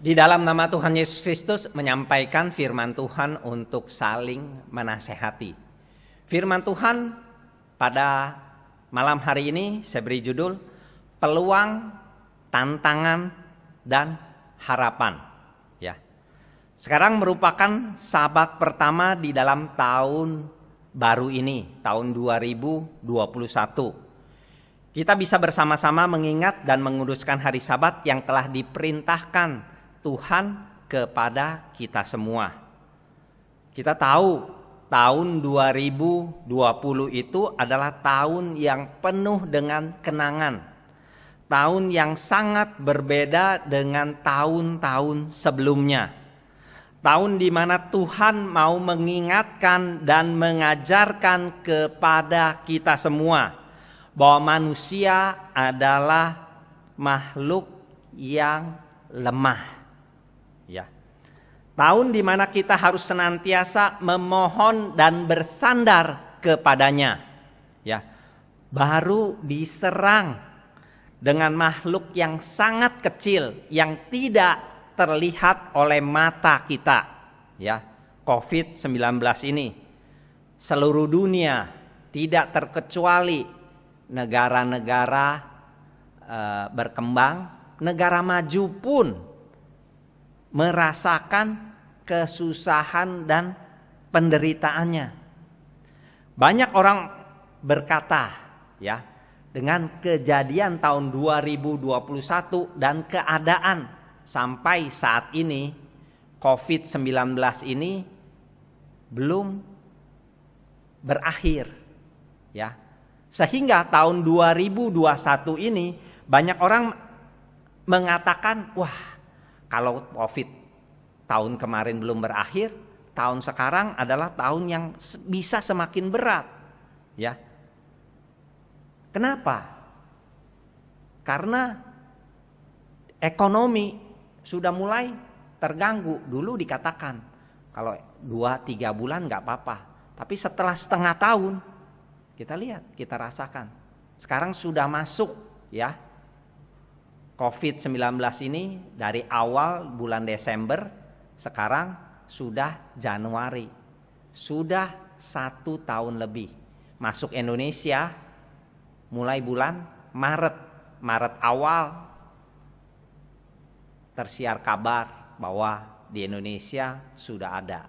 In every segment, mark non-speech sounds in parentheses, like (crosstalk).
di dalam nama Tuhan Yesus Kristus menyampaikan firman Tuhan untuk saling menasehati. Firman Tuhan pada malam hari ini saya beri judul peluang, tantangan dan harapan ya. Sekarang merupakan sabat pertama di dalam tahun baru ini, tahun 2021. Kita bisa bersama-sama mengingat dan menguduskan hari sabat yang telah diperintahkan Tuhan kepada kita semua. Kita tahu tahun 2020 itu adalah tahun yang penuh dengan kenangan. Tahun yang sangat berbeda dengan tahun-tahun sebelumnya. Tahun di mana Tuhan mau mengingatkan dan mengajarkan kepada kita semua bahwa manusia adalah makhluk yang lemah Tahun di mana kita harus senantiasa memohon dan bersandar kepadanya. Ya. Baru diserang dengan makhluk yang sangat kecil yang tidak terlihat oleh mata kita. Ya. Covid-19 ini seluruh dunia tidak terkecuali negara-negara e, berkembang, negara maju pun merasakan kesusahan dan penderitaannya. Banyak orang berkata ya dengan kejadian tahun 2021 dan keadaan sampai saat ini COVID-19 ini belum berakhir ya. Sehingga tahun 2021 ini banyak orang mengatakan wah kalau COVID tahun kemarin belum berakhir, tahun sekarang adalah tahun yang bisa semakin berat. Ya. Kenapa? Karena ekonomi sudah mulai terganggu. Dulu dikatakan kalau dua tiga bulan nggak apa-apa. Tapi setelah setengah tahun kita lihat, kita rasakan. Sekarang sudah masuk ya COVID-19 ini dari awal bulan Desember sekarang sudah Januari, sudah satu tahun lebih. Masuk Indonesia mulai bulan Maret, Maret awal tersiar kabar bahwa di Indonesia sudah ada.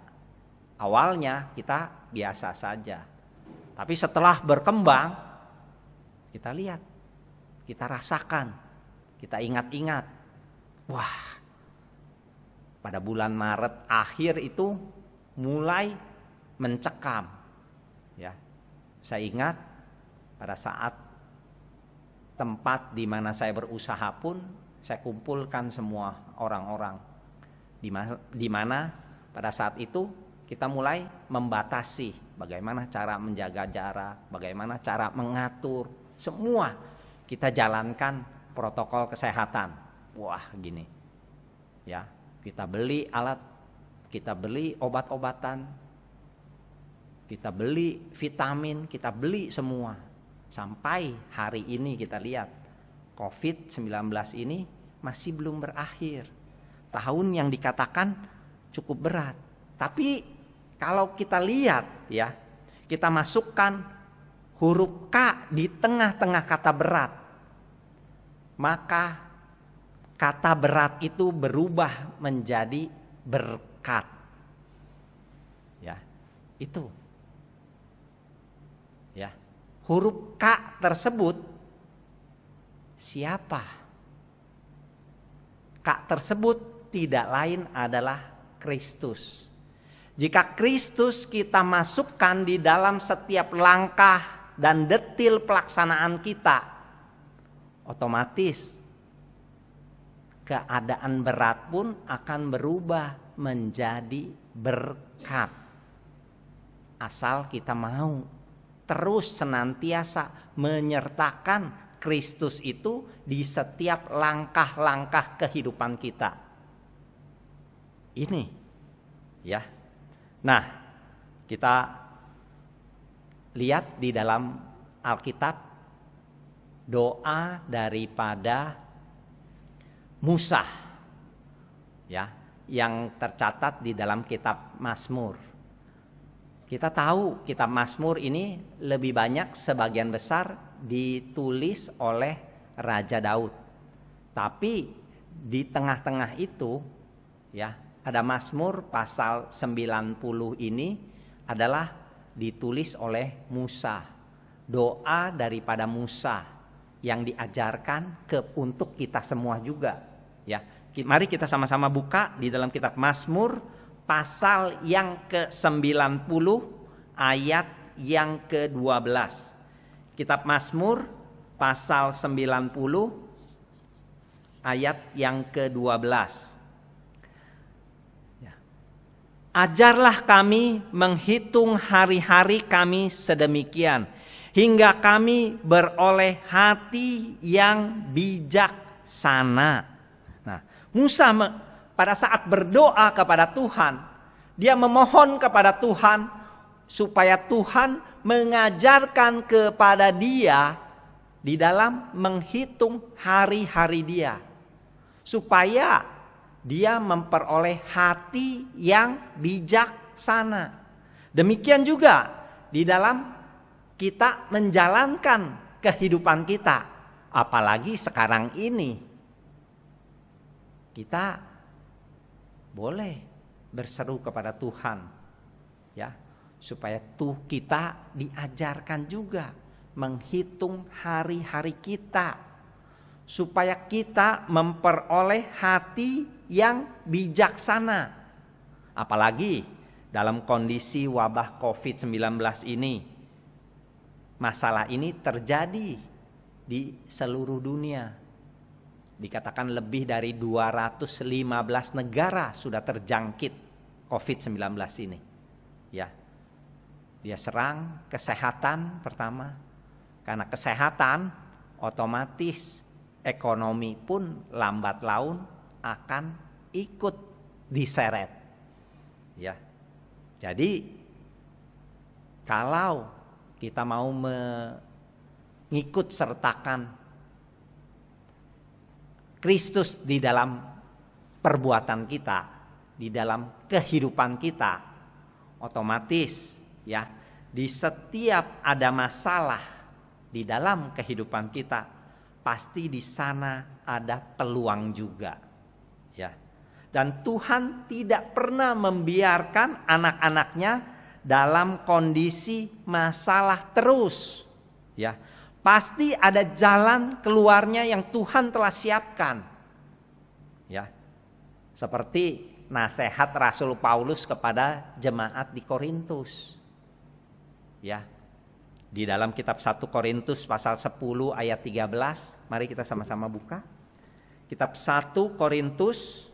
Awalnya kita biasa saja, tapi setelah berkembang kita lihat, kita rasakan, kita ingat-ingat, wah pada bulan Maret akhir itu mulai mencekam. Ya. Saya ingat pada saat tempat di mana saya berusaha pun saya kumpulkan semua orang-orang di mana pada saat itu kita mulai membatasi bagaimana cara menjaga jarak, bagaimana cara mengatur semua kita jalankan protokol kesehatan. Wah, gini. Ya, kita beli alat, kita beli obat-obatan, kita beli vitamin, kita beli semua. Sampai hari ini kita lihat COVID-19 ini masih belum berakhir. Tahun yang dikatakan cukup berat. Tapi kalau kita lihat ya, kita masukkan huruf K di tengah-tengah kata berat, maka kata berat itu berubah menjadi berkat. Ya, itu. Ya, huruf K tersebut siapa? K tersebut tidak lain adalah Kristus. Jika Kristus kita masukkan di dalam setiap langkah dan detil pelaksanaan kita, otomatis keadaan berat pun akan berubah menjadi berkat. Asal kita mau terus senantiasa menyertakan Kristus itu di setiap langkah-langkah kehidupan kita. Ini ya. Nah, kita lihat di dalam Alkitab doa daripada Musa ya yang tercatat di dalam kitab Mazmur. Kita tahu kitab Mazmur ini lebih banyak sebagian besar ditulis oleh Raja Daud. Tapi di tengah-tengah itu ya ada Mazmur pasal 90 ini adalah ditulis oleh Musa. Doa daripada Musa yang diajarkan ke untuk kita semua juga Ya, mari kita sama-sama buka di dalam kitab Mazmur pasal yang ke-90 ayat yang ke-12. Kitab Mazmur pasal 90 ayat yang ke-12. Ya. Ajarlah kami menghitung hari-hari kami sedemikian hingga kami beroleh hati yang bijaksana. Musa pada saat berdoa kepada Tuhan, dia memohon kepada Tuhan supaya Tuhan mengajarkan kepada dia di dalam menghitung hari-hari dia. Supaya dia memperoleh hati yang bijaksana. Demikian juga di dalam kita menjalankan kehidupan kita. Apalagi sekarang ini kita boleh berseru kepada Tuhan ya supaya tuh kita diajarkan juga menghitung hari-hari kita supaya kita memperoleh hati yang bijaksana apalagi dalam kondisi wabah Covid-19 ini masalah ini terjadi di seluruh dunia dikatakan lebih dari 215 negara sudah terjangkit COVID-19 ini. Ya. Dia serang kesehatan pertama. Karena kesehatan otomatis ekonomi pun lambat laun akan ikut diseret. Ya. Jadi kalau kita mau mengikut sertakan Kristus di dalam perbuatan kita, di dalam kehidupan kita. Otomatis ya, di setiap ada masalah di dalam kehidupan kita, pasti di sana ada peluang juga. Ya. Dan Tuhan tidak pernah membiarkan anak-anaknya dalam kondisi masalah terus. Ya Pasti ada jalan keluarnya yang Tuhan telah siapkan. Ya. Seperti nasihat Rasul Paulus kepada jemaat di Korintus. Ya. Di dalam kitab 1 Korintus pasal 10 ayat 13, mari kita sama-sama buka. Kitab 1 Korintus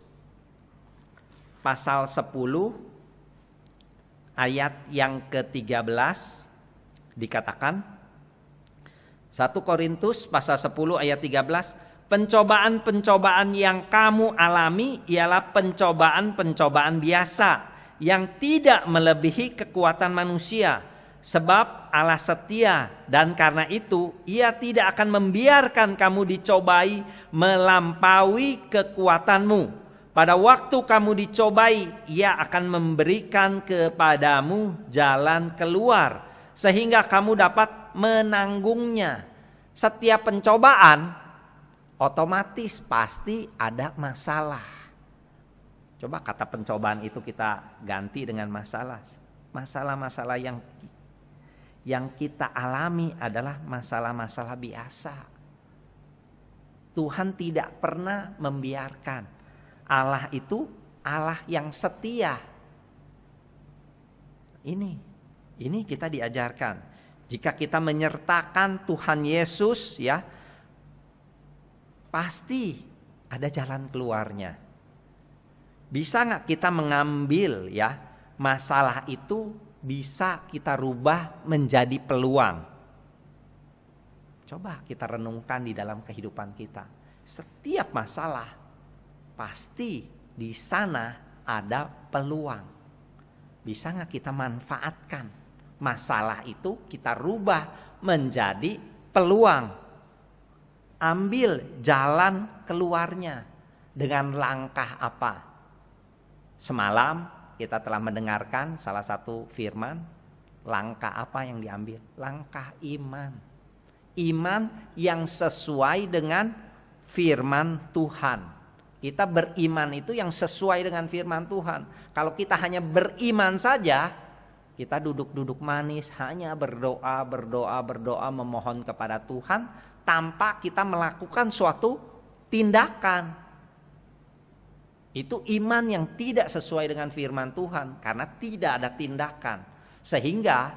pasal 10 ayat yang ke-13 dikatakan 1 Korintus pasal 10 ayat 13, pencobaan-pencobaan yang kamu alami ialah pencobaan-pencobaan biasa yang tidak melebihi kekuatan manusia, sebab Allah setia dan karena itu ia tidak akan membiarkan kamu dicobai melampaui kekuatanmu. Pada waktu kamu dicobai, ia akan memberikan kepadamu jalan keluar sehingga kamu dapat menanggungnya setiap pencobaan otomatis pasti ada masalah. Coba kata pencobaan itu kita ganti dengan masalah. Masalah-masalah yang yang kita alami adalah masalah-masalah biasa. Tuhan tidak pernah membiarkan. Allah itu Allah yang setia. Ini, ini kita diajarkan. Jika kita menyertakan Tuhan Yesus ya pasti ada jalan keluarnya. Bisa nggak kita mengambil ya masalah itu bisa kita rubah menjadi peluang. Coba kita renungkan di dalam kehidupan kita. Setiap masalah pasti di sana ada peluang. Bisa nggak kita manfaatkan? masalah itu kita rubah menjadi peluang. Ambil jalan keluarnya dengan langkah apa? Semalam kita telah mendengarkan salah satu firman, langkah apa yang diambil? Langkah iman. Iman yang sesuai dengan firman Tuhan. Kita beriman itu yang sesuai dengan firman Tuhan. Kalau kita hanya beriman saja, kita duduk-duduk manis hanya berdoa, berdoa, berdoa memohon kepada Tuhan tanpa kita melakukan suatu tindakan. Itu iman yang tidak sesuai dengan firman Tuhan karena tidak ada tindakan. Sehingga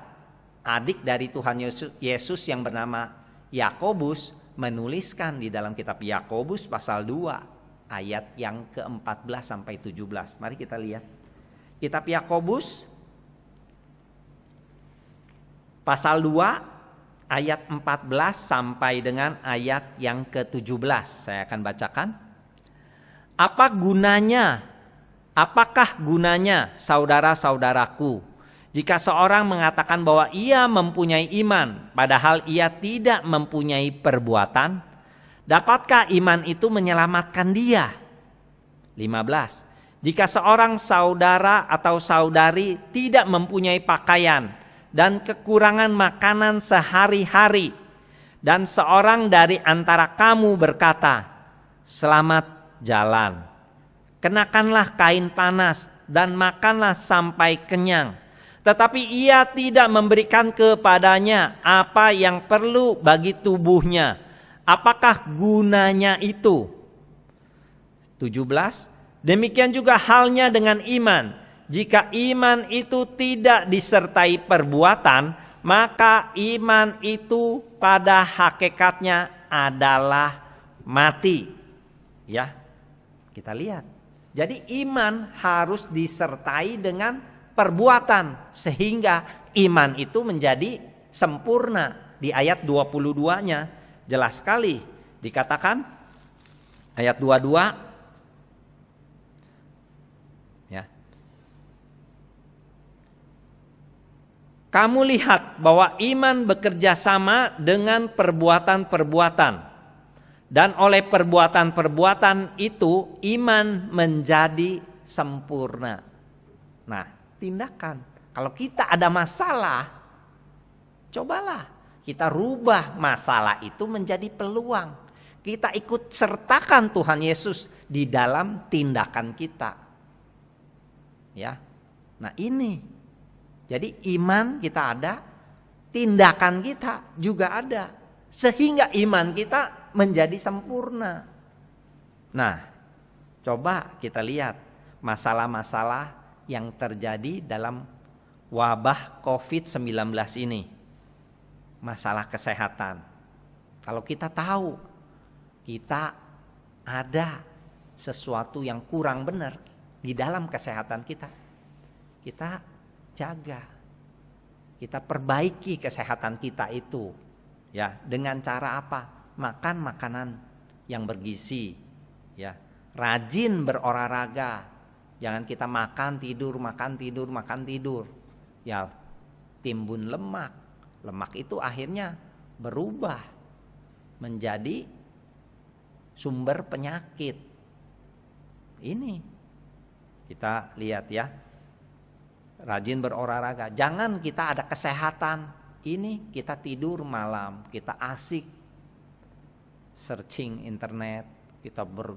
adik dari Tuhan Yesus yang bernama Yakobus menuliskan di dalam kitab Yakobus pasal 2 ayat yang ke-14 sampai 17. Mari kita lihat. Kitab Yakobus Pasal 2 ayat 14 sampai dengan ayat yang ke-17. Saya akan bacakan. Apa gunanya? Apakah gunanya saudara-saudaraku jika seorang mengatakan bahwa ia mempunyai iman padahal ia tidak mempunyai perbuatan? Dapatkah iman itu menyelamatkan dia? 15. Jika seorang saudara atau saudari tidak mempunyai pakaian dan kekurangan makanan sehari-hari. Dan seorang dari antara kamu berkata, Selamat jalan. Kenakanlah kain panas dan makanlah sampai kenyang. Tetapi ia tidak memberikan kepadanya apa yang perlu bagi tubuhnya. Apakah gunanya itu? 17. Demikian juga halnya dengan iman. Jika iman itu tidak disertai perbuatan, maka iman itu pada hakikatnya adalah mati. Ya. Kita lihat. Jadi iman harus disertai dengan perbuatan sehingga iman itu menjadi sempurna. Di ayat 22-nya jelas sekali dikatakan ayat 22 kamu lihat bahwa iman bekerja sama dengan perbuatan-perbuatan. Dan oleh perbuatan-perbuatan itu iman menjadi sempurna. Nah, tindakan. Kalau kita ada masalah, cobalah kita rubah masalah itu menjadi peluang. Kita ikut sertakan Tuhan Yesus di dalam tindakan kita. Ya. Nah, ini jadi iman kita ada, tindakan kita juga ada. Sehingga iman kita menjadi sempurna. Nah, coba kita lihat masalah-masalah yang terjadi dalam wabah COVID-19 ini. Masalah kesehatan. Kalau kita tahu kita ada sesuatu yang kurang benar di dalam kesehatan kita, kita jaga. Kita perbaiki kesehatan kita itu ya dengan cara apa? Makan makanan yang bergizi ya. Rajin berolahraga. Jangan kita makan tidur, makan tidur, makan tidur. Ya timbun lemak. Lemak itu akhirnya berubah menjadi sumber penyakit. Ini kita lihat ya rajin berolahraga. Jangan kita ada kesehatan. Ini kita tidur malam, kita asik searching internet, kita ber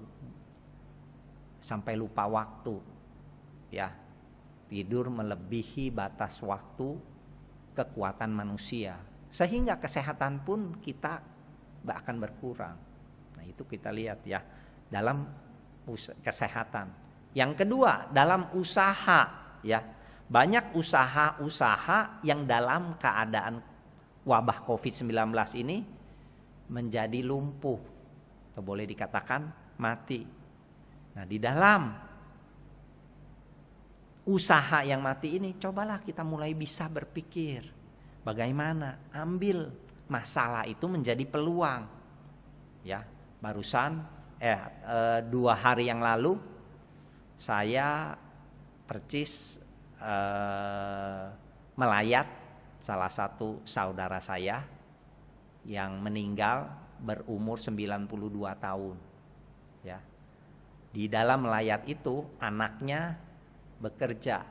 sampai lupa waktu. Ya. Tidur melebihi batas waktu kekuatan manusia. Sehingga kesehatan pun kita akan berkurang. Nah, itu kita lihat ya dalam kesehatan. Yang kedua, dalam usaha ya banyak usaha-usaha yang dalam keadaan wabah COVID-19 ini menjadi lumpuh atau boleh dikatakan mati. Nah, di dalam usaha yang mati ini cobalah kita mulai bisa berpikir bagaimana ambil masalah itu menjadi peluang. Ya, barusan eh, eh dua hari yang lalu saya percis Eh, melayat salah satu saudara saya yang meninggal berumur 92 tahun ya di dalam melayat itu anaknya bekerja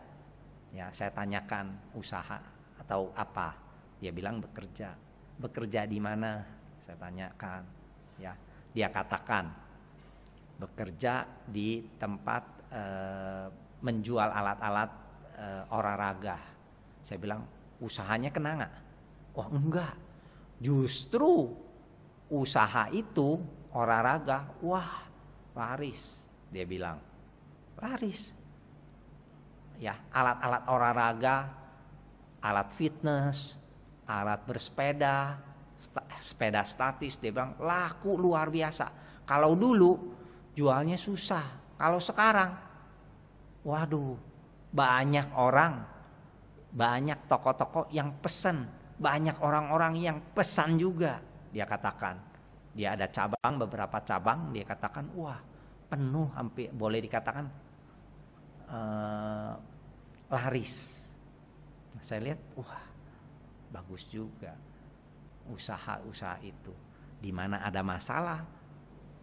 ya saya tanyakan usaha atau apa dia bilang bekerja bekerja di mana saya tanyakan ya dia katakan bekerja di tempat e, menjual alat-alat uh, olahraga. Saya bilang usahanya kena nggak? Wah oh, enggak. Justru usaha itu olahraga, wah laris. Dia bilang laris. Ya alat-alat olahraga, alat fitness, alat bersepeda, sta sepeda statis. Dia bilang laku luar biasa. Kalau dulu jualnya susah, kalau sekarang, waduh banyak orang, banyak tokoh-tokoh yang pesan, banyak orang-orang yang pesan juga. Dia katakan, dia ada cabang beberapa cabang, dia katakan, wah penuh hampir boleh dikatakan uh, laris. Nah, saya lihat, wah bagus juga usaha-usaha itu. Di mana ada masalah,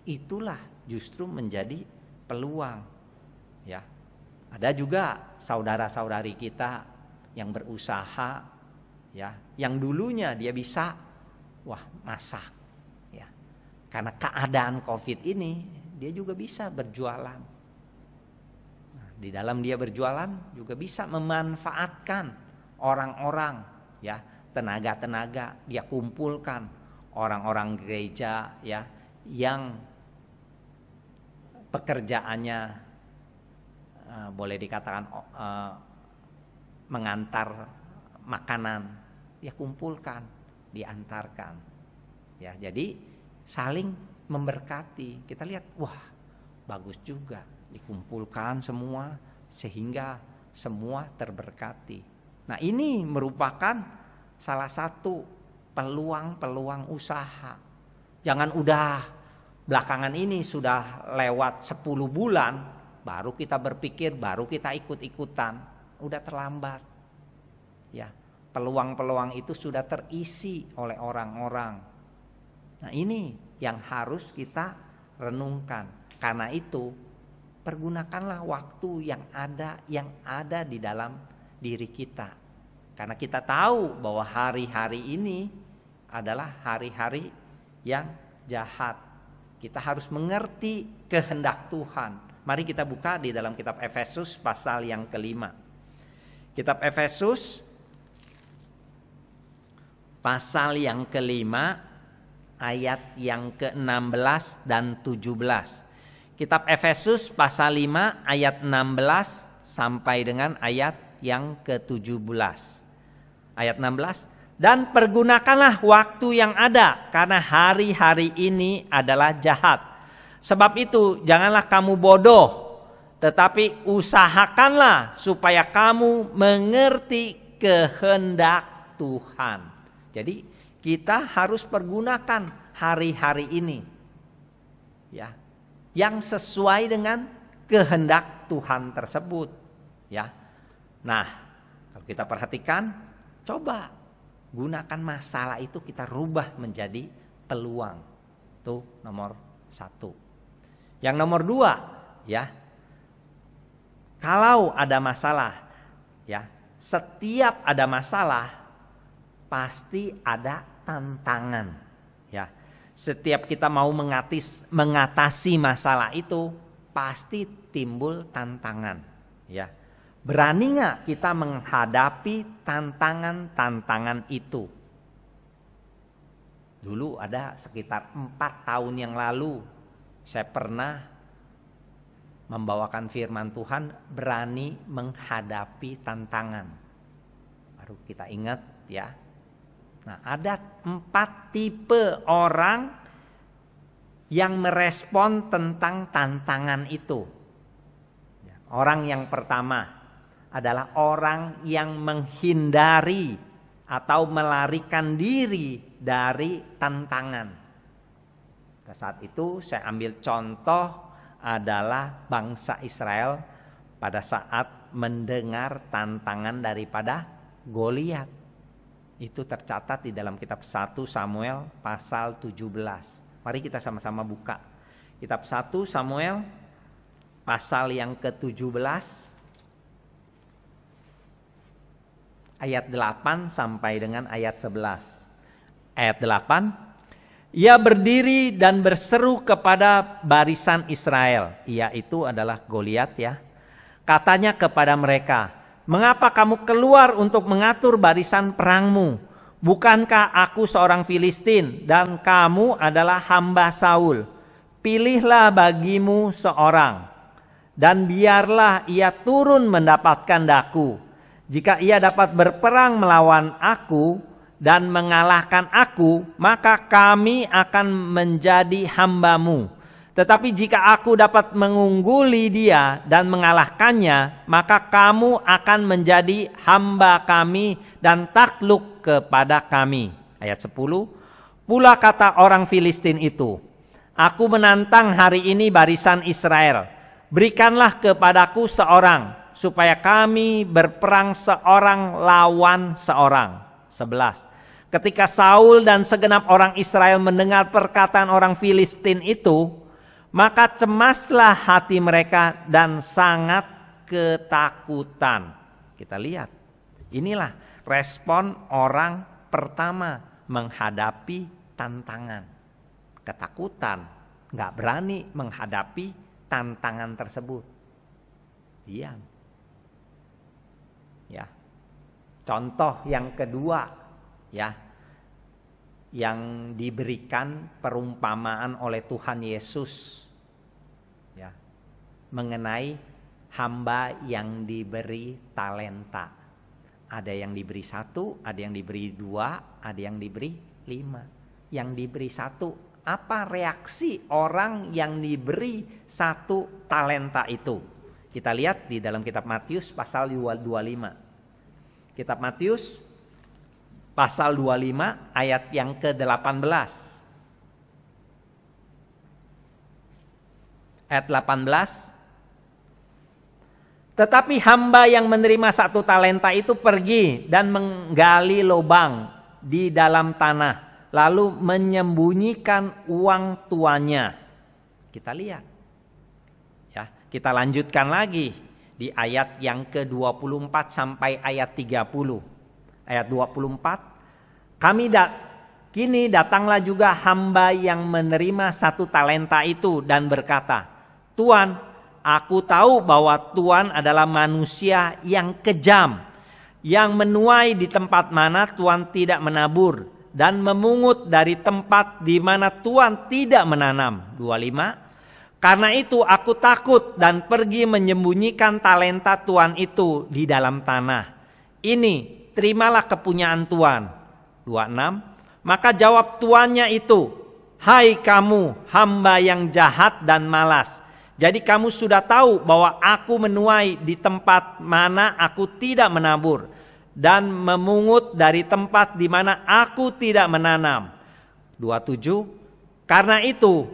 itulah justru menjadi peluang. Ya, ada juga saudara-saudari kita yang berusaha ya, yang dulunya dia bisa wah masak ya. Karena keadaan Covid ini dia juga bisa berjualan. Nah, di dalam dia berjualan juga bisa memanfaatkan orang-orang ya, tenaga-tenaga dia kumpulkan orang-orang gereja ya yang pekerjaannya Eh, boleh dikatakan uh, mengantar makanan ya kumpulkan diantarkan ya jadi saling memberkati kita lihat wah bagus juga dikumpulkan semua sehingga semua terberkati nah ini merupakan salah satu peluang-peluang usaha jangan udah belakangan ini sudah lewat 10 bulan baru kita berpikir, baru kita ikut-ikutan, udah terlambat. Ya, peluang-peluang itu sudah terisi oleh orang-orang. Nah, ini yang harus kita renungkan. Karena itu, pergunakanlah waktu yang ada yang ada di dalam diri kita. Karena kita tahu bahwa hari-hari ini adalah hari-hari yang jahat. Kita harus mengerti kehendak Tuhan Mari kita buka di dalam kitab Efesus pasal yang kelima. Kitab Efesus pasal yang kelima ayat yang ke-16 dan 17. Kitab Efesus pasal 5 ayat 16 sampai dengan ayat yang ke-17. Ayat 16 dan pergunakanlah waktu yang ada karena hari-hari ini adalah jahat. Sebab itu janganlah kamu bodoh tetapi usahakanlah supaya kamu mengerti kehendak Tuhan. Jadi kita harus pergunakan hari-hari ini ya yang sesuai dengan kehendak Tuhan tersebut ya. Nah, kalau kita perhatikan coba gunakan masalah itu kita rubah menjadi peluang. Itu nomor satu. Yang nomor dua, ya, kalau ada masalah, ya, setiap ada masalah pasti ada tantangan, ya. Setiap kita mau mengatis, mengatasi masalah itu pasti timbul tantangan, ya. Berani nggak kita menghadapi tantangan-tantangan itu? Dulu ada sekitar empat tahun yang lalu saya pernah membawakan firman Tuhan berani menghadapi tantangan. Baru kita ingat ya. Nah ada empat tipe orang yang merespon tentang tantangan itu. Ya, orang yang pertama adalah orang yang menghindari atau melarikan diri dari tantangan. Nah, saat itu saya ambil contoh adalah bangsa Israel pada saat mendengar tantangan daripada Goliat. Itu tercatat di dalam kitab 1 Samuel pasal 17. Mari kita sama-sama buka. Kitab 1 Samuel pasal yang ke-17 ayat 8 sampai dengan ayat 11. Ayat 8 ia berdiri dan berseru kepada barisan Israel. Ia itu adalah Goliat ya. Katanya kepada mereka, "Mengapa kamu keluar untuk mengatur barisan perangmu? Bukankah aku seorang Filistin dan kamu adalah hamba Saul? Pilihlah bagimu seorang dan biarlah ia turun mendapatkan daku. Jika ia dapat berperang melawan aku, dan mengalahkan aku, maka kami akan menjadi hambamu. Tetapi jika aku dapat mengungguli dia dan mengalahkannya, maka kamu akan menjadi hamba kami dan takluk kepada kami. Ayat 10. Pula kata orang Filistin itu, Aku menantang hari ini barisan Israel. Berikanlah kepadaku seorang, supaya kami berperang seorang lawan seorang. 11. Ketika Saul dan segenap orang Israel mendengar perkataan orang Filistin itu, maka cemaslah hati mereka dan sangat ketakutan. Kita lihat, inilah respon orang pertama menghadapi tantangan. Ketakutan, gak berani menghadapi tantangan tersebut. Diam. Ya. Contoh yang kedua ya yang diberikan perumpamaan oleh Tuhan Yesus ya mengenai hamba yang diberi talenta ada yang diberi satu ada yang diberi dua ada yang diberi lima yang diberi satu apa reaksi orang yang diberi satu talenta itu kita lihat di dalam kitab Matius pasal 25 kitab Matius pasal 25 ayat yang ke-18. Ayat 18. Tetapi hamba yang menerima satu talenta itu pergi dan menggali lubang di dalam tanah, lalu menyembunyikan uang tuanya Kita lihat. Ya, kita lanjutkan lagi di ayat yang ke-24 sampai ayat 30 ayat 24. Kami da kini datanglah juga hamba yang menerima satu talenta itu dan berkata, Tuan, aku tahu bahwa Tuan adalah manusia yang kejam, yang menuai di tempat mana Tuan tidak menabur dan memungut dari tempat di mana Tuhan tidak menanam. 25 karena itu aku takut dan pergi menyembunyikan talenta Tuhan itu di dalam tanah. Ini terimalah kepunyaan Tuhan. 26. Maka jawab tuannya itu, "Hai kamu, hamba yang jahat dan malas. Jadi kamu sudah tahu bahwa aku menuai di tempat mana aku tidak menabur dan memungut dari tempat di mana aku tidak menanam." 27. Karena itu,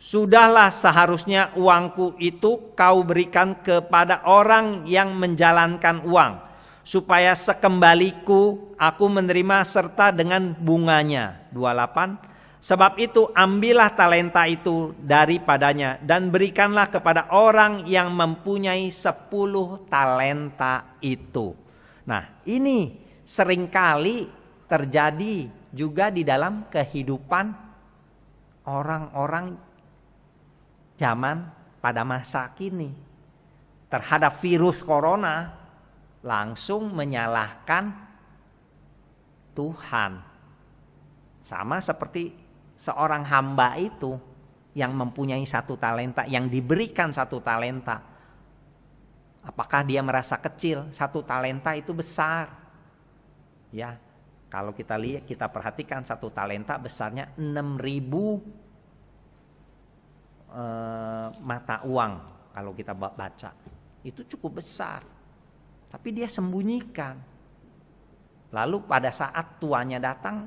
sudahlah seharusnya uangku itu kau berikan kepada orang yang menjalankan uang supaya sekembaliku aku menerima serta dengan bunganya. 28. Sebab itu ambillah talenta itu daripadanya dan berikanlah kepada orang yang mempunyai sepuluh talenta itu. Nah ini seringkali terjadi juga di dalam kehidupan orang-orang zaman pada masa kini terhadap virus corona langsung menyalahkan Tuhan. Sama seperti seorang hamba itu yang mempunyai satu talenta, yang diberikan satu talenta. Apakah dia merasa kecil? Satu talenta itu besar. Ya, kalau kita lihat, kita perhatikan satu talenta besarnya 6000 eh, mata uang kalau kita baca. Itu cukup besar. Tapi dia sembunyikan. Lalu pada saat tuannya datang,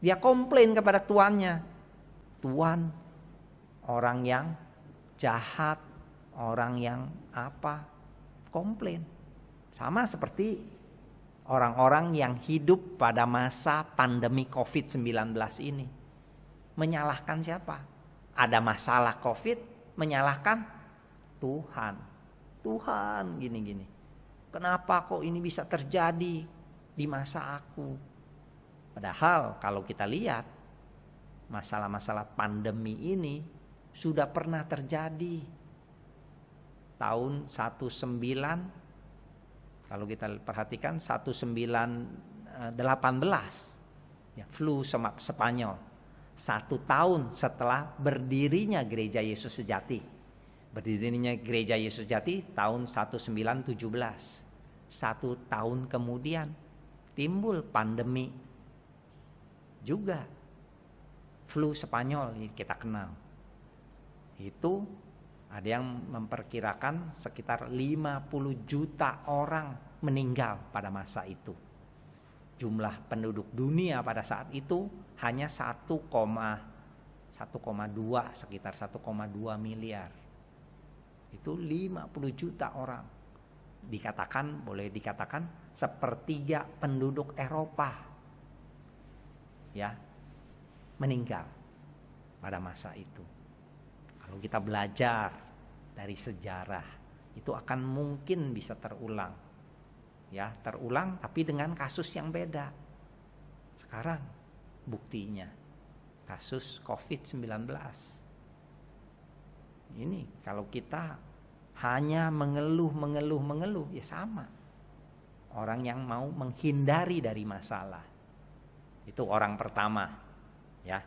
dia komplain kepada tuannya. Tuan, orang yang jahat, orang yang apa, komplain. Sama seperti orang-orang yang hidup pada masa pandemi COVID-19 ini. Menyalahkan siapa? Ada masalah COVID, menyalahkan Tuhan. Tuhan gini-gini. Kenapa kok ini bisa terjadi di masa aku? Padahal kalau kita lihat masalah-masalah pandemi ini sudah pernah terjadi tahun 19 kalau kita perhatikan 1918 eh, ya flu semap Spanyol satu tahun setelah berdirinya gereja Yesus sejati. Berdirinya gereja Yesus sejati tahun 1917. Satu tahun kemudian timbul pandemi juga flu Spanyol kita kenal. Itu ada yang memperkirakan sekitar 50 juta orang meninggal pada masa itu. Jumlah penduduk dunia pada saat itu hanya 1,1,2 sekitar 1,2 miliar. Itu 50 juta orang dikatakan boleh dikatakan sepertiga penduduk Eropa ya meninggal pada masa itu. Kalau kita belajar dari sejarah itu akan mungkin bisa terulang. Ya, terulang tapi dengan kasus yang beda. Sekarang buktinya kasus COVID-19. Ini kalau kita hanya mengeluh, mengeluh, mengeluh, ya sama. Orang yang mau menghindari dari masalah. Itu orang pertama, ya.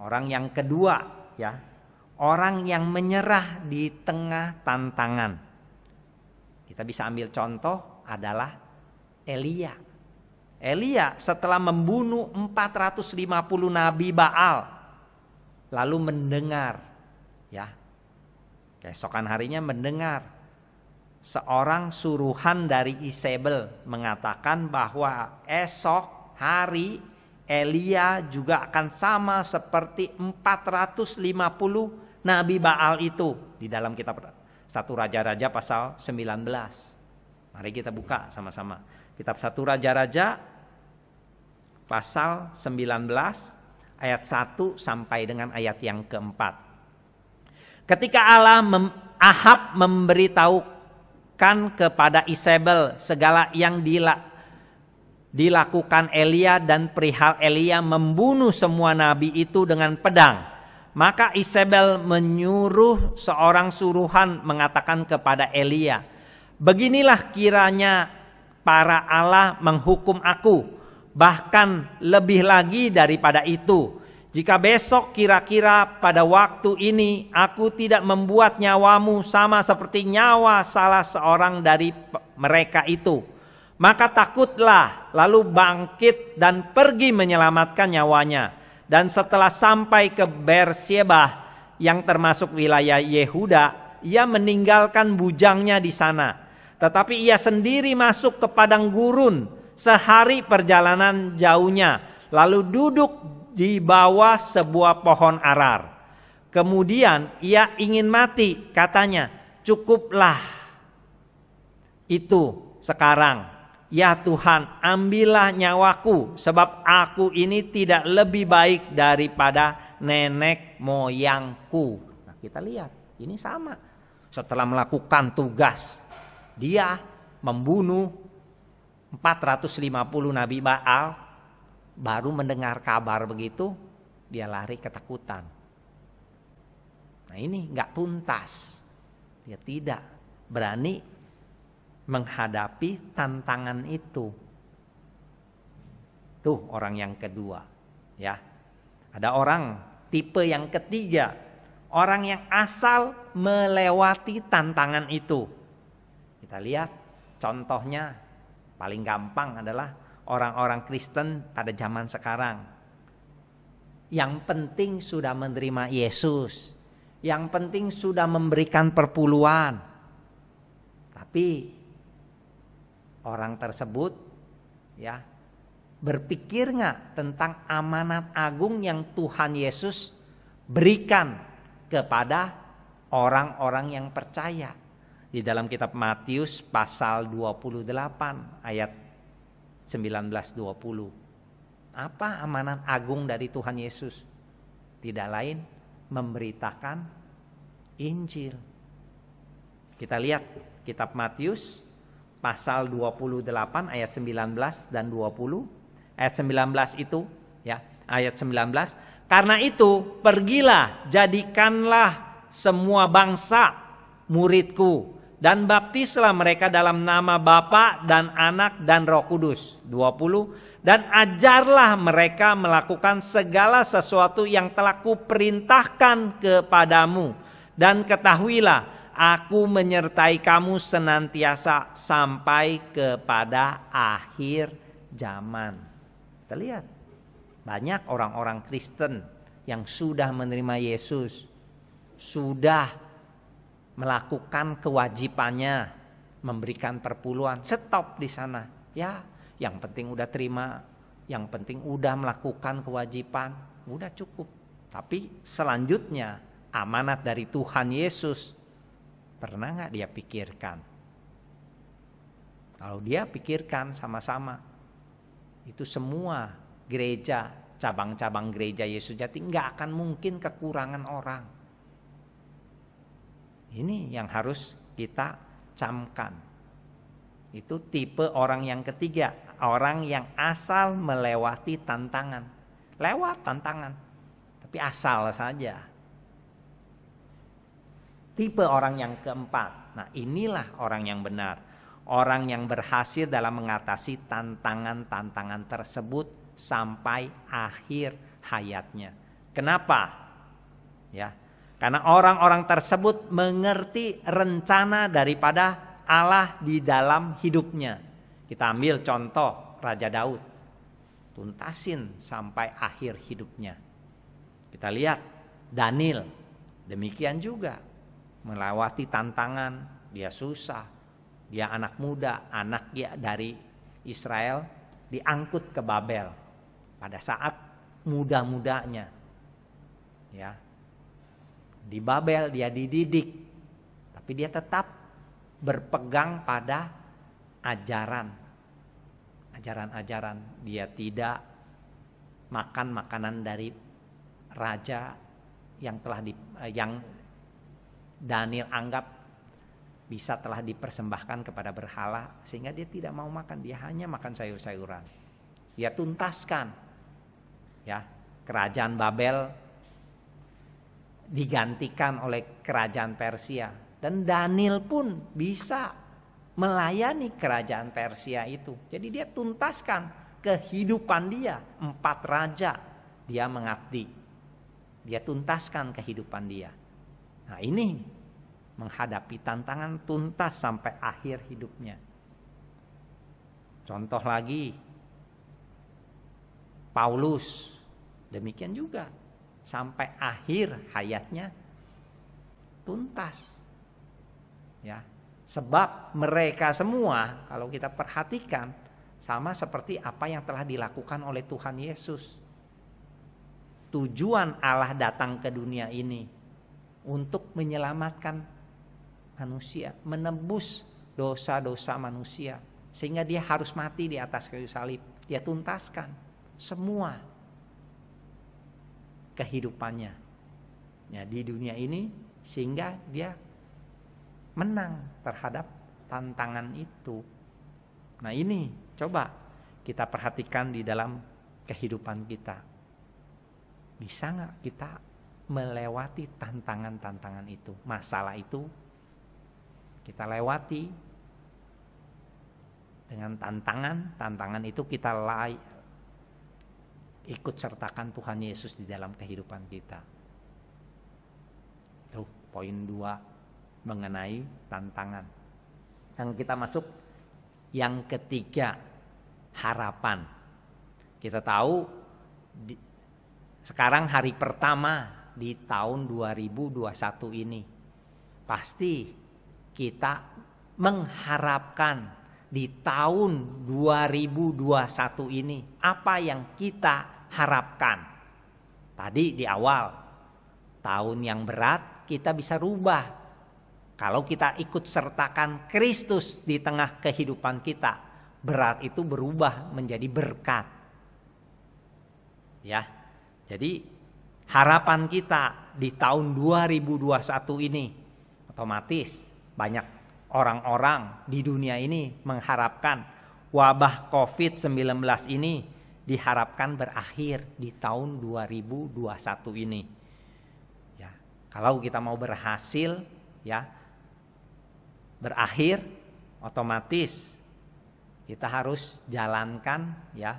Orang yang kedua, ya. Orang yang menyerah di tengah tantangan. Kita bisa ambil contoh adalah Elia. Elia setelah membunuh 450 nabi Baal lalu mendengar ya Keesokan harinya mendengar seorang suruhan dari Isabel mengatakan bahwa esok hari Elia juga akan sama seperti 450 Nabi Baal itu di dalam kitab satu Raja-Raja pasal 19. Mari kita buka sama-sama. Kitab satu Raja-Raja pasal 19 ayat 1 sampai dengan ayat yang keempat. Ketika Allah mem, Ahab memberitahukan kepada Isabel segala yang dila, dilakukan Elia dan perihal Elia membunuh semua nabi itu dengan pedang. Maka Isabel menyuruh seorang suruhan mengatakan kepada Elia, Beginilah kiranya para Allah menghukum aku, bahkan lebih lagi daripada itu. Jika besok kira-kira pada waktu ini aku tidak membuat nyawamu sama seperti nyawa salah seorang dari mereka itu. Maka takutlah lalu bangkit dan pergi menyelamatkan nyawanya. Dan setelah sampai ke Bersyebah yang termasuk wilayah Yehuda, ia meninggalkan bujangnya di sana. Tetapi ia sendiri masuk ke padang gurun sehari perjalanan jauhnya. Lalu duduk di bawah sebuah pohon arar. Kemudian ia ingin mati, katanya, cukuplah itu sekarang. Ya Tuhan, ambillah nyawaku, sebab aku ini tidak lebih baik daripada nenek moyangku. Nah, kita lihat, ini sama. Setelah melakukan tugas, dia membunuh 450 Nabi Baal baru mendengar kabar begitu dia lari ketakutan. Nah ini nggak tuntas, dia tidak berani menghadapi tantangan itu. Tuh orang yang kedua, ya. Ada orang tipe yang ketiga, orang yang asal melewati tantangan itu. Kita lihat contohnya paling gampang adalah orang-orang Kristen pada zaman sekarang. Yang penting sudah menerima Yesus. Yang penting sudah memberikan perpuluhan. Tapi orang tersebut ya berpikir nggak tentang amanat agung yang Tuhan Yesus berikan kepada orang-orang yang percaya. Di dalam kitab Matius pasal 28 ayat 1920. Apa amanat agung dari Tuhan Yesus? Tidak lain memberitakan Injil. Kita lihat kitab Matius pasal 28 ayat 19 dan 20. Ayat 19 itu ya, ayat 19. Karena itu pergilah jadikanlah semua bangsa muridku dan baptislah mereka dalam nama Bapa dan Anak dan Roh Kudus. 20 dan ajarlah mereka melakukan segala sesuatu yang telah kuperintahkan kepadamu dan ketahuilah aku menyertai kamu senantiasa sampai kepada akhir zaman. Terlihat banyak orang-orang Kristen yang sudah menerima Yesus, sudah melakukan kewajibannya memberikan perpuluhan stop di sana ya yang penting udah terima yang penting udah melakukan kewajiban udah cukup tapi selanjutnya amanat dari Tuhan Yesus pernah nggak dia pikirkan kalau dia pikirkan sama-sama itu semua gereja cabang-cabang gereja Yesus jadi nggak akan mungkin kekurangan orang ini yang harus kita camkan. Itu tipe orang yang ketiga, orang yang asal melewati tantangan. Lewat tantangan, tapi asal saja. Tipe orang yang keempat. Nah, inilah orang yang benar. Orang yang berhasil dalam mengatasi tantangan-tantangan tersebut sampai akhir hayatnya. Kenapa? Ya, karena orang-orang tersebut mengerti rencana daripada Allah di dalam hidupnya. Kita ambil contoh Raja Daud. Tuntasin sampai akhir hidupnya. Kita lihat Daniel. Demikian juga. Melewati tantangan. Dia susah. Dia anak muda. Anak dia ya dari Israel. Diangkut ke Babel. Pada saat muda-mudanya. Ya, di Babel dia dididik, tapi dia tetap berpegang pada ajaran. Ajaran-ajaran dia tidak makan makanan dari raja yang telah di, eh, yang Daniel anggap bisa telah dipersembahkan kepada berhala sehingga dia tidak mau makan dia hanya makan sayur-sayuran dia tuntaskan ya kerajaan Babel digantikan oleh kerajaan Persia dan Daniel pun bisa melayani kerajaan Persia itu. Jadi dia tuntaskan kehidupan dia empat raja dia mengabdi. Dia tuntaskan kehidupan dia. Nah, ini menghadapi tantangan tuntas sampai akhir hidupnya. Contoh lagi Paulus demikian juga sampai akhir hayatnya tuntas. Ya. Sebab mereka semua kalau kita perhatikan sama seperti apa yang telah dilakukan oleh Tuhan Yesus. Tujuan Allah datang ke dunia ini untuk menyelamatkan manusia, menebus dosa-dosa manusia sehingga dia harus mati di atas kayu salib. Dia tuntaskan semua kehidupannya ya, di dunia ini sehingga dia menang terhadap tantangan itu. Nah ini coba kita perhatikan di dalam kehidupan kita. Bisa nggak kita melewati tantangan-tantangan itu, masalah itu kita lewati dengan tantangan, tantangan itu kita ikut sertakan Tuhan Yesus di dalam kehidupan kita. Tuh, poin dua mengenai tantangan. Yang kita masuk yang ketiga harapan. Kita tahu di, sekarang hari pertama di tahun 2021 ini pasti kita mengharapkan di tahun 2021 ini apa yang kita harapkan. Tadi di awal, tahun yang berat kita bisa rubah. Kalau kita ikut sertakan Kristus di tengah kehidupan kita, berat itu berubah menjadi berkat. Ya. Jadi harapan kita di tahun 2021 ini otomatis banyak orang-orang di dunia ini mengharapkan wabah COVID-19 ini diharapkan berakhir di tahun 2021 ini. Ya, kalau kita mau berhasil ya berakhir otomatis kita harus jalankan ya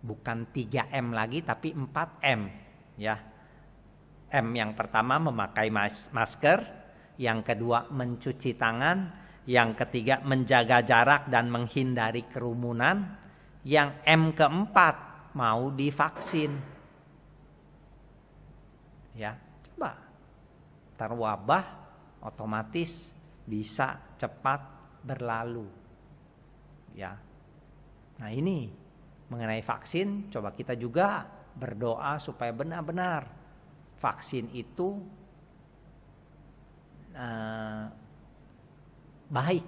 bukan 3M lagi tapi 4M ya. M yang pertama memakai masker, yang kedua mencuci tangan, yang ketiga menjaga jarak dan menghindari kerumunan, yang M keempat mau divaksin. Ya, coba. terwabah wabah otomatis bisa cepat berlalu. Ya. Nah, ini mengenai vaksin, coba kita juga berdoa supaya benar-benar vaksin itu uh, baik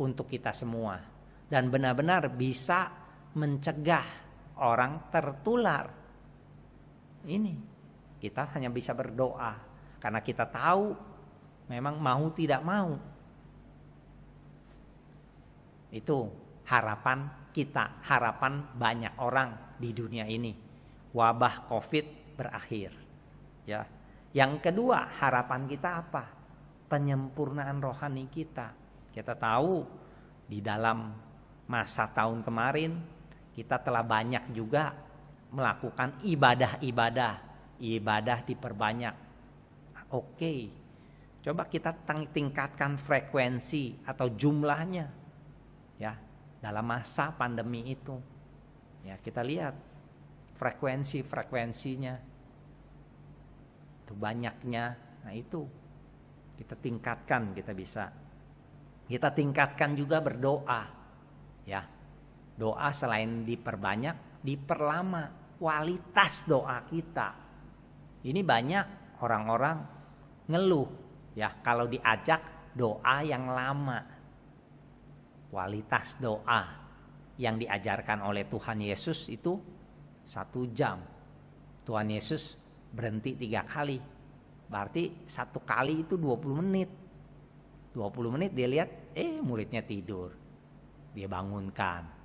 untuk kita semua dan benar-benar bisa mencegah orang tertular. Ini kita hanya bisa berdoa karena kita tahu memang mau tidak mau. Itu harapan kita, harapan banyak orang di dunia ini. Wabah Covid berakhir. Ya. Yang kedua, harapan kita apa? Penyempurnaan rohani kita. Kita tahu di dalam masa tahun kemarin kita telah banyak juga melakukan ibadah-ibadah, ibadah diperbanyak. Oke. Coba kita tingkatkan frekuensi atau jumlahnya. Ya, dalam masa pandemi itu. Ya, kita lihat frekuensi-frekuensinya. Itu banyaknya. Nah, itu kita tingkatkan kita bisa. Kita tingkatkan juga berdoa. Ya, Doa selain diperbanyak, diperlama kualitas doa kita. Ini banyak orang-orang ngeluh ya kalau diajak doa yang lama. Kualitas doa yang diajarkan oleh Tuhan Yesus itu satu jam. Tuhan Yesus berhenti tiga kali. Berarti satu kali itu 20 menit. 20 menit dia lihat, eh muridnya tidur. Dia bangunkan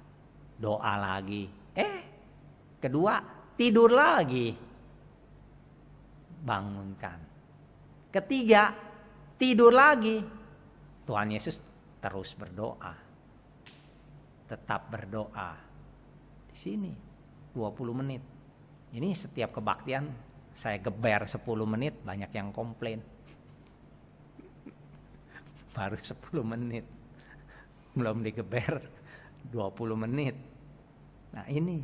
doa lagi. Eh, kedua tidur lagi. Bangunkan. Ketiga, tidur lagi. Tuhan Yesus terus berdoa. Tetap berdoa. Di sini 20 menit. Ini setiap kebaktian saya geber 10 menit banyak yang komplain. (laughs) Baru 10 menit. Belum digeber 20 menit. Nah ini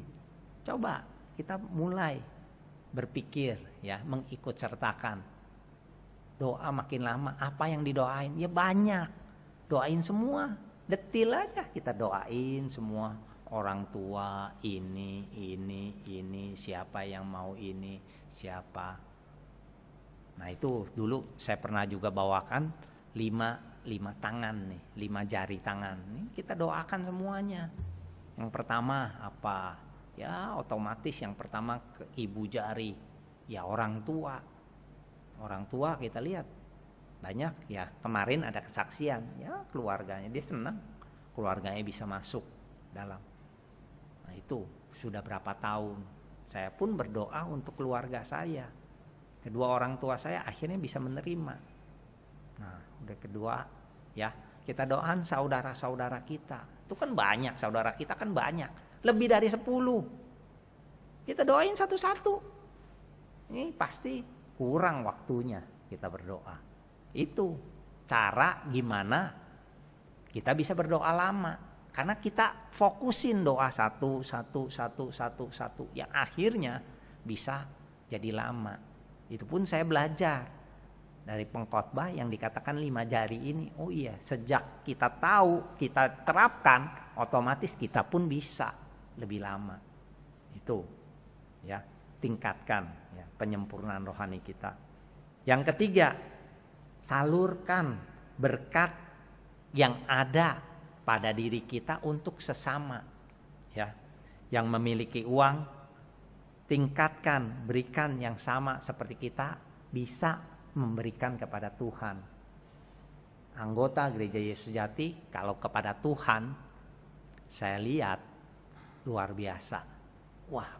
coba kita mulai berpikir ya mengikut sertakan doa makin lama apa yang didoain ya banyak doain semua detil aja kita doain semua orang tua ini ini ini siapa yang mau ini siapa nah itu dulu saya pernah juga bawakan lima lima tangan nih lima jari tangan nih kita doakan semuanya yang pertama apa? Ya otomatis yang pertama ke ibu jari. Ya orang tua. Orang tua kita lihat banyak ya kemarin ada kesaksian ya keluarganya dia senang keluarganya bisa masuk dalam nah itu sudah berapa tahun saya pun berdoa untuk keluarga saya kedua orang tua saya akhirnya bisa menerima nah udah kedua ya kita doakan saudara-saudara kita itu kan banyak, saudara kita kan banyak. Lebih dari 10. Kita doain satu-satu. Ini pasti kurang waktunya kita berdoa. Itu cara gimana kita bisa berdoa lama. Karena kita fokusin doa satu, satu, satu, satu, satu. Yang akhirnya bisa jadi lama. Itu pun saya belajar dari pengkhotbah yang dikatakan lima jari ini. Oh iya, sejak kita tahu, kita terapkan, otomatis kita pun bisa lebih lama. Itu ya, tingkatkan ya, penyempurnaan rohani kita. Yang ketiga, salurkan berkat yang ada pada diri kita untuk sesama ya. Yang memiliki uang tingkatkan, berikan yang sama seperti kita bisa memberikan kepada Tuhan. Anggota gereja Yesus Jati kalau kepada Tuhan saya lihat luar biasa. Wah,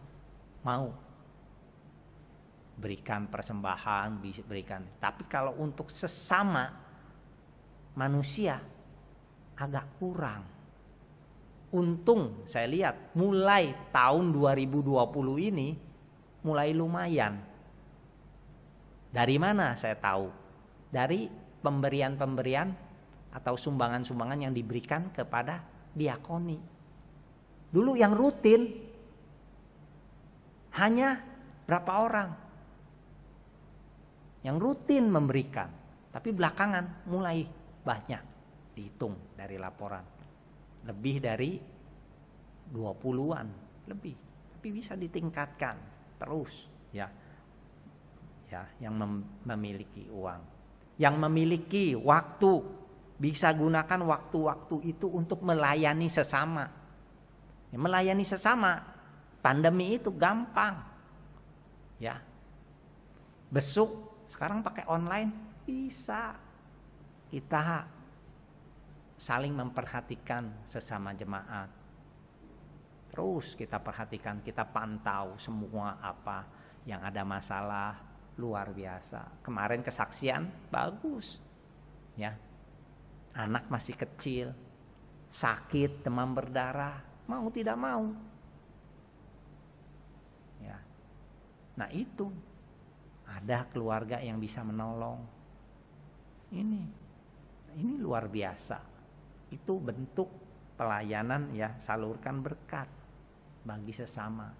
mau berikan persembahan, berikan. Tapi kalau untuk sesama manusia agak kurang. Untung saya lihat mulai tahun 2020 ini mulai lumayan dari mana saya tahu? Dari pemberian-pemberian atau sumbangan-sumbangan yang diberikan kepada diakoni. Dulu yang rutin hanya berapa orang yang rutin memberikan, tapi belakangan mulai banyak dihitung dari laporan. Lebih dari 20-an, lebih. Tapi bisa ditingkatkan terus ya ya yang mem memiliki uang yang memiliki waktu bisa gunakan waktu-waktu itu untuk melayani sesama ya, melayani sesama pandemi itu gampang ya besuk sekarang pakai online bisa kita saling memperhatikan sesama jemaat terus kita perhatikan kita pantau semua apa yang ada masalah luar biasa. Kemarin kesaksian bagus. Ya. Anak masih kecil, sakit, demam berdarah, mau tidak mau. Ya. Nah, itu ada keluarga yang bisa menolong. Ini ini luar biasa. Itu bentuk pelayanan ya, salurkan berkat bagi sesama,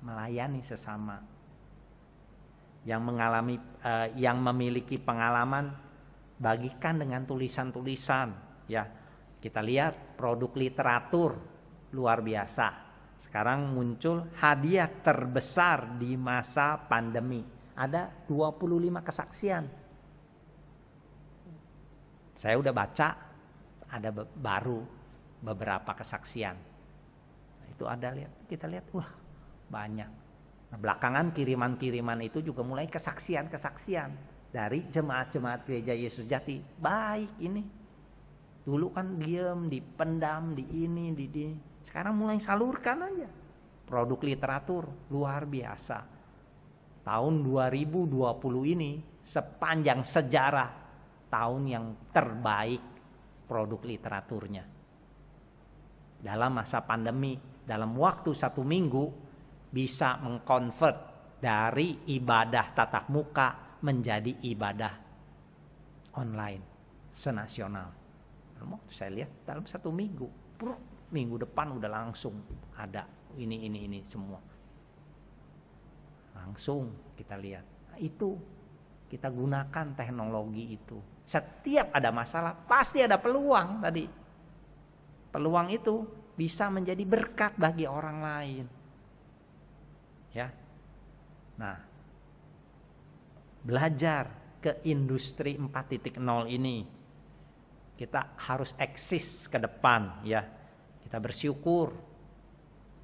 melayani sesama, yang mengalami uh, yang memiliki pengalaman bagikan dengan tulisan-tulisan ya. Kita lihat produk literatur luar biasa. Sekarang muncul hadiah terbesar di masa pandemi. Ada 25 kesaksian. Saya udah baca ada be baru beberapa kesaksian. Itu ada lihat kita lihat wah banyak Nah, belakangan kiriman-kiriman itu juga mulai kesaksian-kesaksian dari jemaat-jemaat gereja Yesus Jati. Baik ini. Dulu kan diem, dipendam, di ini, di, di. Sekarang mulai salurkan aja. Produk literatur luar biasa. Tahun 2020 ini sepanjang sejarah tahun yang terbaik produk literaturnya. Dalam masa pandemi, dalam waktu satu minggu bisa mengkonvert dari ibadah tatap muka menjadi ibadah online senasional. Saya lihat dalam satu minggu, bro, minggu depan udah langsung ada ini ini ini semua. Langsung kita lihat. Nah, itu kita gunakan teknologi itu. Setiap ada masalah pasti ada peluang tadi. Peluang itu bisa menjadi berkat bagi orang lain ya. Nah, belajar ke industri 4.0 ini. Kita harus eksis ke depan ya. Kita bersyukur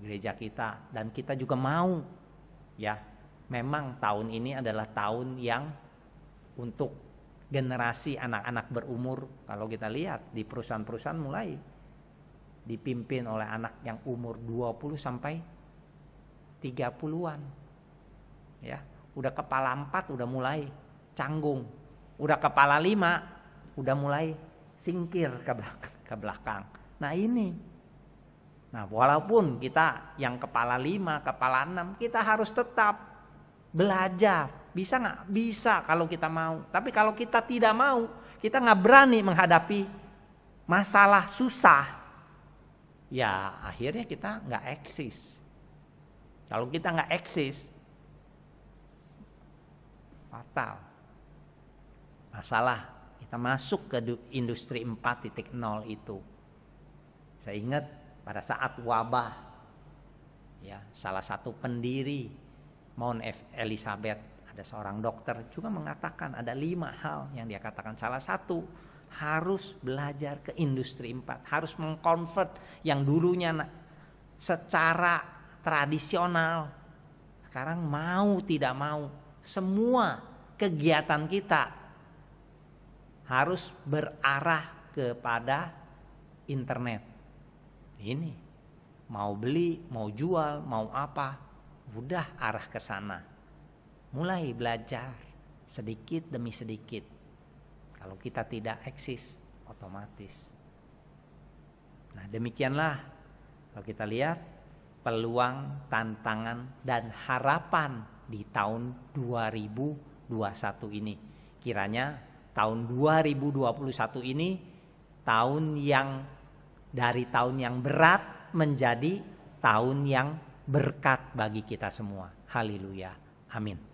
gereja kita dan kita juga mau ya. Memang tahun ini adalah tahun yang untuk generasi anak-anak berumur kalau kita lihat di perusahaan-perusahaan mulai dipimpin oleh anak yang umur 20 sampai 30-an. Ya, udah kepala 4 udah mulai canggung. Udah kepala 5 udah mulai singkir ke belakang, ke belakang. Nah, ini. Nah, walaupun kita yang kepala 5, kepala 6, kita harus tetap belajar. Bisa nggak? Bisa kalau kita mau. Tapi kalau kita tidak mau, kita nggak berani menghadapi masalah susah. Ya akhirnya kita nggak eksis. Kalau kita nggak eksis, fatal. Masalah kita masuk ke industri 4.0 itu. Saya ingat pada saat wabah, ya salah satu pendiri Mount F. Elizabeth ada seorang dokter juga mengatakan ada lima hal yang dia katakan salah satu harus belajar ke industri 4 harus mengkonvert yang dulunya secara tradisional. Sekarang mau tidak mau semua kegiatan kita harus berarah kepada internet. Ini mau beli, mau jual, mau apa, udah arah ke sana. Mulai belajar sedikit demi sedikit. Kalau kita tidak eksis, otomatis. Nah, demikianlah kalau kita lihat peluang, tantangan, dan harapan di tahun 2021 ini. Kiranya tahun 2021 ini tahun yang dari tahun yang berat menjadi tahun yang berkat bagi kita semua. Haleluya. Amin.